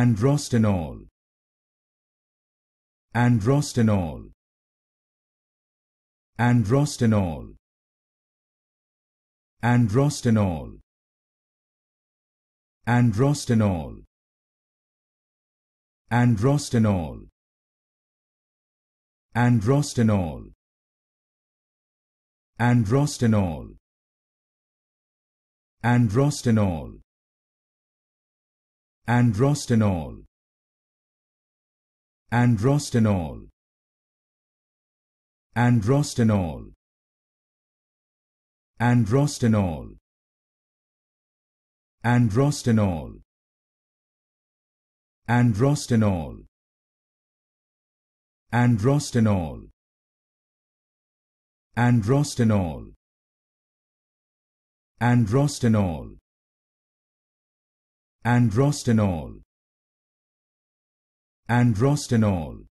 and Rostenol and Rostenol and Rostenol and Rostenol and and Rostenol, and Rostenol, and Rostenol, and Rostenol, and and and Androstenol and